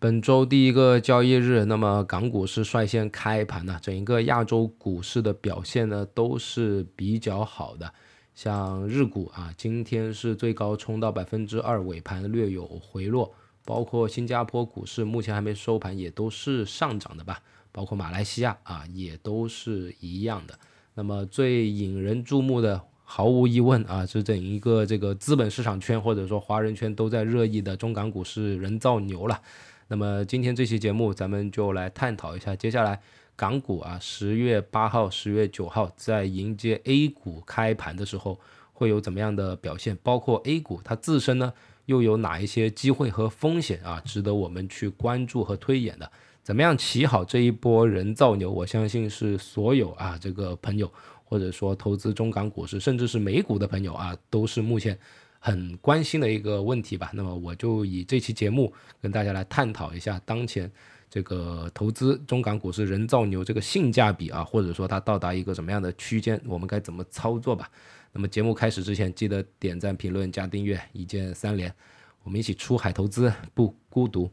本周第一个交易日，那么港股是率先开盘的，整一个亚洲股市的表现呢都是比较好的，像日股啊，今天是最高冲到百分之二，尾盘略有回落，包括新加坡股市目前还没收盘也都是上涨的吧，包括马来西亚啊也都是一样的。那么最引人注目的毫无疑问啊，是整一个这个资本市场圈或者说华人圈都在热议的中港股市人造牛了。那么今天这期节目，咱们就来探讨一下，接下来港股啊，十月八号、十月九号在迎接 A 股开盘的时候会有怎么样的表现？包括 A 股它自身呢，又有哪一些机会和风险啊，值得我们去关注和推演的？怎么样起好这一波人造牛？我相信是所有啊这个朋友，或者说投资中港股市，甚至是美股的朋友啊，都是目前。很关心的一个问题吧，那么我就以这期节目跟大家来探讨一下当前这个投资中港股市人造牛这个性价比啊，或者说它到达一个什么样的区间，我们该怎么操作吧。那么节目开始之前，记得点赞、评论、加订阅，一键三连，我们一起出海投资不孤独。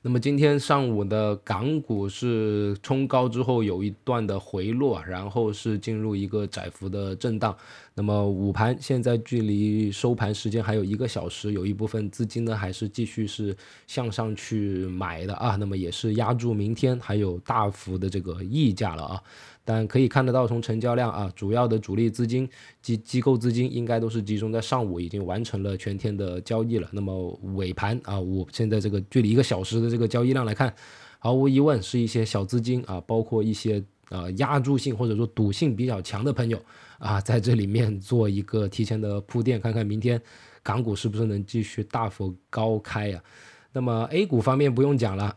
那么今天上午的港股是冲高之后有一段的回落，然后是进入一个窄幅的震荡。那么午盘现在距离收盘时间还有一个小时，有一部分资金呢还是继续是向上去买的啊，那么也是压住明天还有大幅的这个溢价了啊。但可以看得到，从成交量啊，主要的主力资金及机构资金应该都是集中在上午，已经完成了全天的交易了。那么尾盘啊，我现在这个距离一个小时的这个交易量来看，毫无疑问是一些小资金啊，包括一些啊压住性或者说赌性比较强的朋友啊，在这里面做一个提前的铺垫，看看明天港股是不是能继续大幅高开呀？那么 A 股方面不用讲了。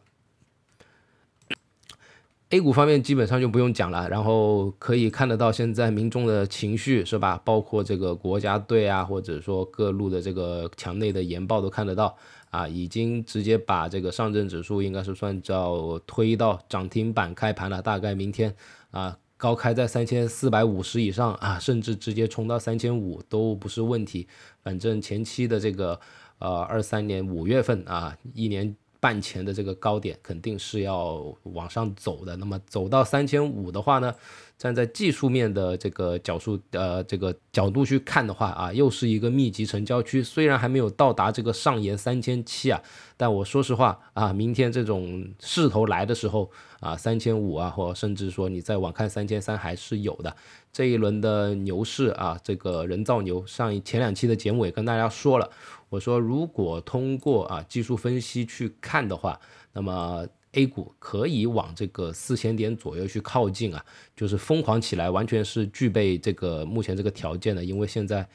A 股方面基本上就不用讲了，然后可以看得到现在民众的情绪是吧？包括这个国家队啊，或者说各路的这个墙内的研报都看得到，啊，已经直接把这个上证指数应该是算叫推到涨停板开盘了。大概明天啊，高开在三千四百五十以上啊，甚至直接冲到三千五都不是问题。反正前期的这个，呃，二三年五月份啊，一年。半前的这个高点肯定是要往上走的，那么走到三千五的话呢，站在技术面的这个角数呃这个角度去看的话啊，又是一个密集成交区。虽然还没有到达这个上沿三千七啊，但我说实话啊，明天这种势头来的时候啊，三千五啊，或甚至说你再往看三千三还是有的。这一轮的牛市啊，这个人造牛，上一前两期的节目也跟大家说了，我说如果通过啊技术分析去看的话，那么 A 股可以往这个四千点左右去靠近啊，就是疯狂起来，完全是具备这个目前这个条件的，因为现在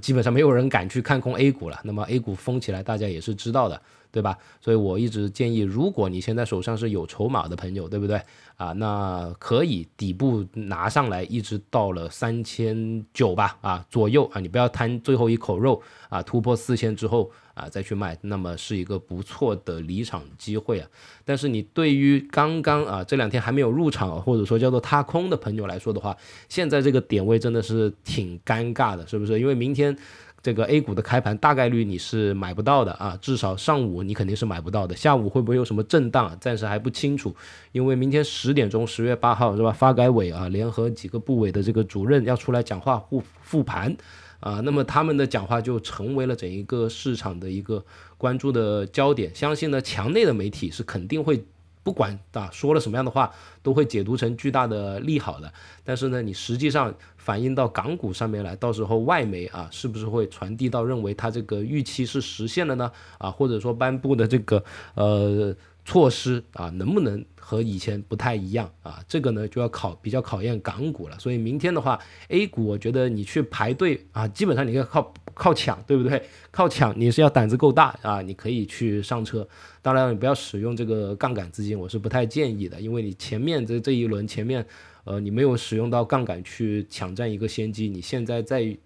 基本上没有人敢去看空 A 股了，那么 A 股疯起来，大家也是知道的。对吧？所以我一直建议，如果你现在手上是有筹码的朋友，对不对啊？那可以底部拿上来，一直到了三千九吧，啊左右啊，你不要贪最后一口肉啊，突破四千之后啊再去卖，那么是一个不错的离场机会啊。但是你对于刚刚啊这两天还没有入场或者说叫做踏空的朋友来说的话，现在这个点位真的是挺尴尬的，是不是？因为明天。这个 A 股的开盘大概率你是买不到的啊，至少上午你肯定是买不到的，下午会不会有什么震荡，暂时还不清楚，因为明天十点钟十月八号是吧？发改委啊，联合几个部委的这个主任要出来讲话复复盘，啊，那么他们的讲话就成为了整一个市场的一个关注的焦点，相信呢墙内的媒体是肯定会。不管啊说了什么样的话，都会解读成巨大的利好的。但是呢，你实际上反映到港股上面来，到时候外媒啊，是不是会传递到认为它这个预期是实现了呢？啊，或者说颁布的这个呃措施啊，能不能和以前不太一样啊？这个呢就要考比较考验港股了。所以明天的话，A 股我觉得你去排队啊，基本上你要靠。靠抢对不对？靠抢你是要胆子够大啊，你可以去上车。当然你不要使用这个杠杆资金，我是不太建议的，因为你前面这这一轮前面，呃，你没有使用到杠杆去抢占一个先机，你现在在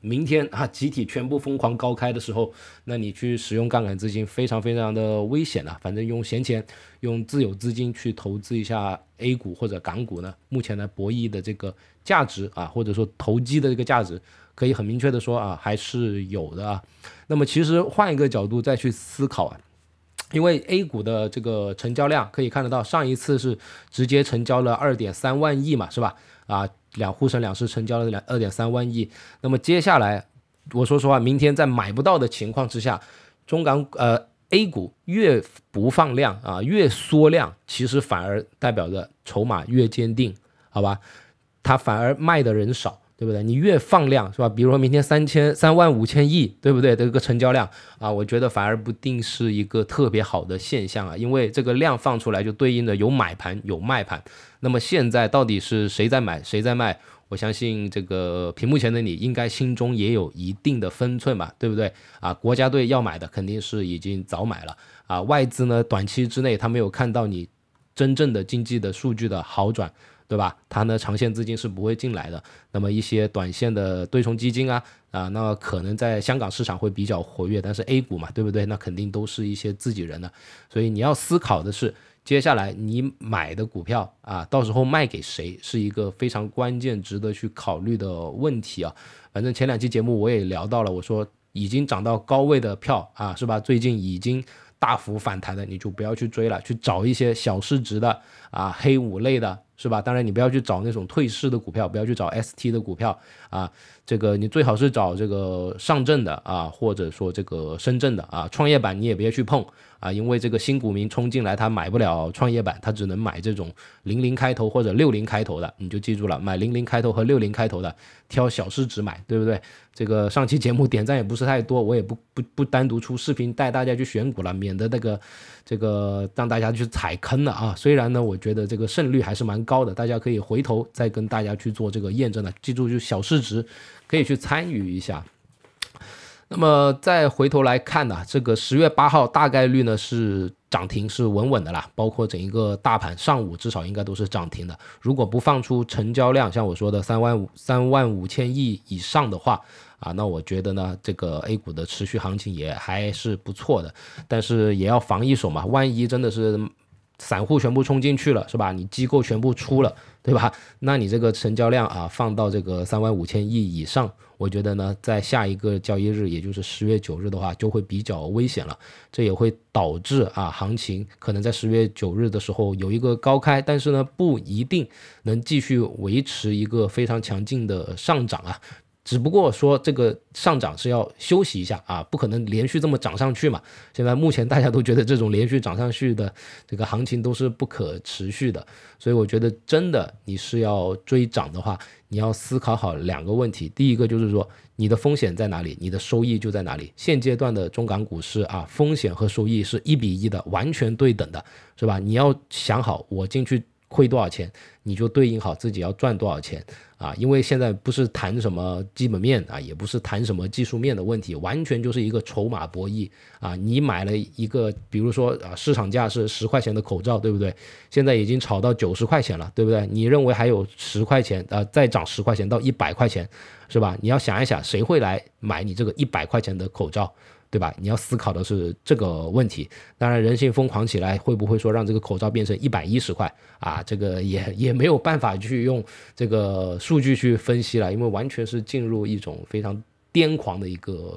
明天啊集体全部疯狂高开的时候，那你去使用杠杆资金非常非常的危险了。反正用闲钱、用自有资金去投资一下 A 股或者港股呢，目前呢博弈的这个价值啊，或者说投机的这个价值。可以很明确的说啊，还是有的啊。那么其实换一个角度再去思考啊，因为 A 股的这个成交量可以看得到，上一次是直接成交了二点三万亿嘛，是吧？啊，两沪深两市成交了两二点三万亿。那么接下来我说实话，明天在买不到的情况之下，中港呃 A 股越不放量啊，越缩量，其实反而代表着筹码越坚定，好吧？它反而卖的人少。对不对？你越放量是吧？比如说明天三千三万五千亿，对不对？这个成交量啊，我觉得反而不定是一个特别好的现象啊，因为这个量放出来就对应的有买盘有卖盘。那么现在到底是谁在买谁在卖？我相信这个屏幕前的你应该心中也有一定的分寸吧，对不对？啊，国家队要买的肯定是已经早买了啊，外资呢短期之内他没有看到你真正的经济的数据的好转。对吧？它呢，长线资金是不会进来的。那么一些短线的对冲基金啊，啊，那可能在香港市场会比较活跃。但是 A 股嘛，对不对？那肯定都是一些自己人的。所以你要思考的是，接下来你买的股票啊，到时候卖给谁是一个非常关键、值得去考虑的问题啊。反正前两期节目我也聊到了，我说已经涨到高位的票啊，是吧？最近已经大幅反弹的，你就不要去追了，去找一些小市值的啊，黑五类的。是吧？当然，你不要去找那种退市的股票，不要去找 ST 的股票啊。这个你最好是找这个上证的啊，或者说这个深圳的啊，创业板你也别去碰。啊，因为这个新股民冲进来，他买不了创业板，他只能买这种零零开头或者六零开头的。你就记住了，买零零开头和六零开头的，挑小市值买，对不对？这个上期节目点赞也不是太多，我也不不不单独出视频带大家去选股了，免得那个这个让大家去踩坑了啊。虽然呢，我觉得这个胜率还是蛮高的，大家可以回头再跟大家去做这个验证的。记住，就小市值可以去参与一下。那么再回头来看呢，这个十月八号大概率呢是涨停，是稳稳的啦。包括整一个大盘上午至少应该都是涨停的。如果不放出成交量，像我说的三万五三万五千亿以上的话，啊，那我觉得呢，这个 A 股的持续行情也还是不错的。但是也要防一手嘛，万一真的是。散户全部冲进去了，是吧？你机构全部出了，对吧？那你这个成交量啊，放到这个三万五千亿以上，我觉得呢，在下一个交易日，也就是十月九日的话，就会比较危险了。这也会导致啊，行情可能在十月九日的时候有一个高开，但是呢，不一定能继续维持一个非常强劲的上涨啊。只不过说这个上涨是要休息一下啊，不可能连续这么涨上去嘛。现在目前大家都觉得这种连续涨上去的这个行情都是不可持续的，所以我觉得真的你是要追涨的话，你要思考好两个问题。第一个就是说你的风险在哪里，你的收益就在哪里。现阶段的中港股市啊，风险和收益是一比一的，完全对等的，是吧？你要想好，我进去。亏多少钱，你就对应好自己要赚多少钱啊！因为现在不是谈什么基本面啊，也不是谈什么技术面的问题，完全就是一个筹码博弈啊！你买了一个，比如说啊，市场价是十块钱的口罩，对不对？现在已经炒到九十块钱了，对不对？你认为还有十块钱啊，再涨十块钱到一百块钱，是吧？你要想一想，谁会来买你这个一百块钱的口罩？对吧？你要思考的是这个问题。当然，人性疯狂起来，会不会说让这个口罩变成一百一十块啊？这个也也没有办法去用这个数据去分析了，因为完全是进入一种非常癫狂的一个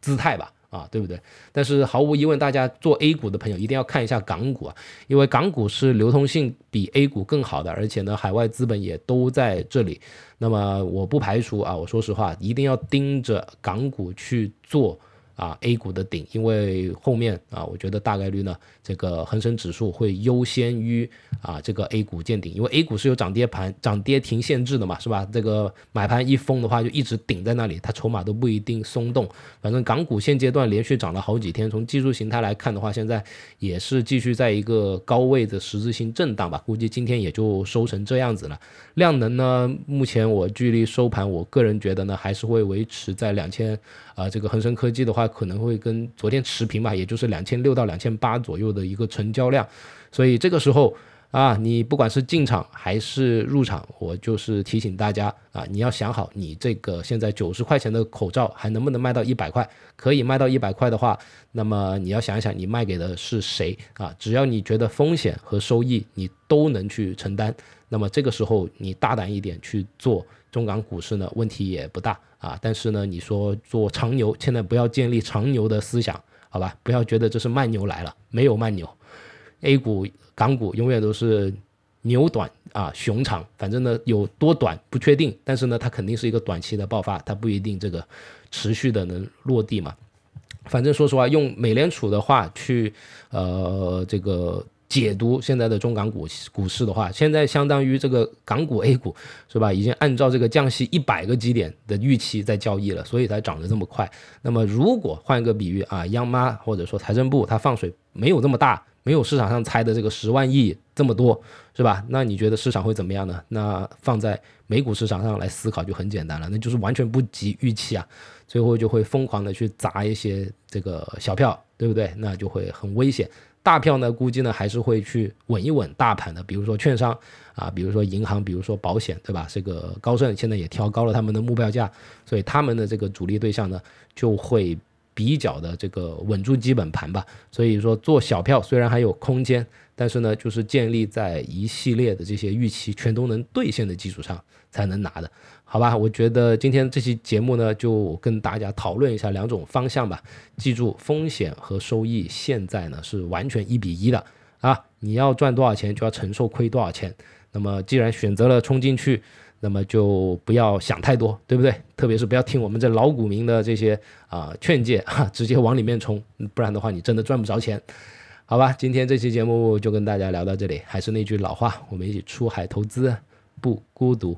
姿态吧？啊，对不对？但是毫无疑问，大家做 A 股的朋友一定要看一下港股啊，因为港股是流通性比 A 股更好的，而且呢，海外资本也都在这里。那么，我不排除啊，我说实话，一定要盯着港股去做。啊，A 股的顶，因为后面啊，我觉得大概率呢，这个恒生指数会优先于啊这个 A 股见顶，因为 A 股是有涨跌盘、涨跌停限制的嘛，是吧？这个买盘一封的话，就一直顶在那里，它筹码都不一定松动。反正港股现阶段连续涨了好几天，从技术形态来看的话，现在也是继续在一个高位的实质性震荡吧。估计今天也就收成这样子了。量能呢，目前我距离收盘，我个人觉得呢，还是会维持在两千。啊，这个恒生科技的话可能会跟昨天持平吧，也就是两千六到两千八左右的一个成交量，所以这个时候啊，你不管是进场还是入场，我就是提醒大家啊，你要想好你这个现在九十块钱的口罩还能不能卖到一百块，可以卖到一百块的话，那么你要想一想你卖给的是谁啊？只要你觉得风险和收益你都能去承担，那么这个时候你大胆一点去做中港股市呢，问题也不大。啊，但是呢，你说做长牛，现在不要建立长牛的思想，好吧？不要觉得这是慢牛来了，没有慢牛，A 股、港股永远都是牛短啊熊长，反正呢有多短不确定，但是呢它肯定是一个短期的爆发，它不一定这个持续的能落地嘛。反正说实话，用美联储的话去，呃，这个。解读现在的中港股股市的话，现在相当于这个港股 A 股是吧？已经按照这个降息一百个基点的预期在交易了，所以才涨得这么快。那么如果换一个比喻啊，央妈或者说财政部它放水没有这么大，没有市场上猜的这个十万亿这么多，是吧？那你觉得市场会怎么样呢？那放在美股市场上来思考就很简单了，那就是完全不及预期啊，最后就会疯狂的去砸一些这个小票，对不对？那就会很危险。大票呢，估计呢还是会去稳一稳大盘的，比如说券商啊，比如说银行，比如说保险，对吧？这个高盛现在也调高了他们的目标价，所以他们的这个主力对象呢就会。比较的这个稳住基本盘吧，所以说做小票虽然还有空间，但是呢，就是建立在一系列的这些预期全都能兑现的基础上才能拿的，好吧？我觉得今天这期节目呢，就跟大家讨论一下两种方向吧。记住，风险和收益现在呢是完全一比一的啊！你要赚多少钱，就要承受亏多少钱。那么既然选择了冲进去。那么就不要想太多，对不对？特别是不要听我们这老股民的这些啊劝诫哈，直接往里面冲，不然的话你真的赚不着钱。好吧，今天这期节目就跟大家聊到这里。还是那句老话，我们一起出海投资不孤独。